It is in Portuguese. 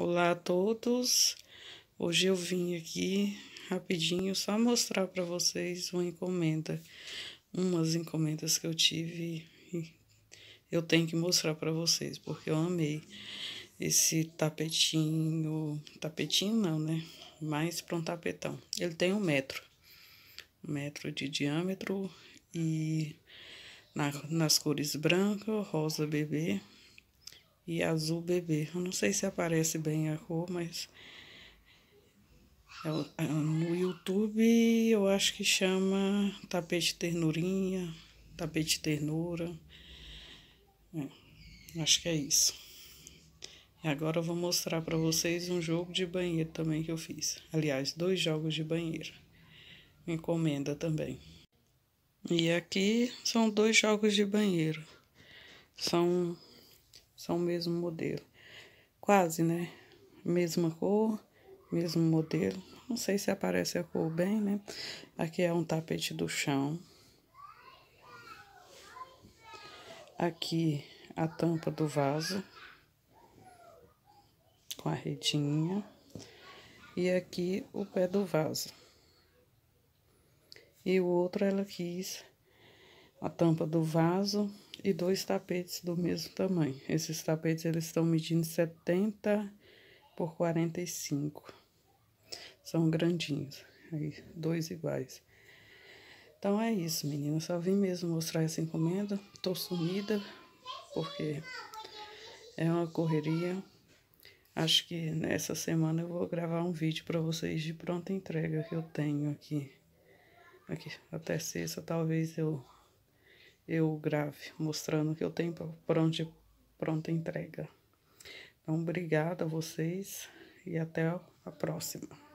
Olá a todos. Hoje eu vim aqui rapidinho só mostrar para vocês uma encomenda, umas encomendas que eu tive e eu tenho que mostrar para vocês porque eu amei esse tapetinho, tapetinho não, né? Mais para um tapetão. Ele tem um metro, um metro de diâmetro e na, nas cores branca, rosa bebê e azul bebê. Eu não sei se aparece bem a cor, mas é é no YouTube eu acho que chama tapete ternurinha, tapete ternura. É, acho que é isso. E agora eu vou mostrar para vocês um jogo de banheiro também que eu fiz. Aliás, dois jogos de banheiro. Encomenda também. E aqui são dois jogos de banheiro. São são o mesmo modelo. Quase, né? Mesma cor, mesmo modelo. Não sei se aparece a cor bem, né? Aqui é um tapete do chão. Aqui a tampa do vaso com a redinha. E aqui o pé do vaso. E o outro ela quis a tampa do vaso e dois tapetes do mesmo tamanho. Esses tapetes eles estão medindo 70 por 45. São grandinhos, aí, dois iguais. Então é isso, meninas. Só vim mesmo mostrar essa encomenda. Tô sumida porque é uma correria. Acho que nessa semana eu vou gravar um vídeo para vocês de pronta entrega que eu tenho aqui. Aqui, até sexta talvez eu eu grave, mostrando que eu tenho pronto onde pronta entrega. Então, obrigada a vocês e até a próxima.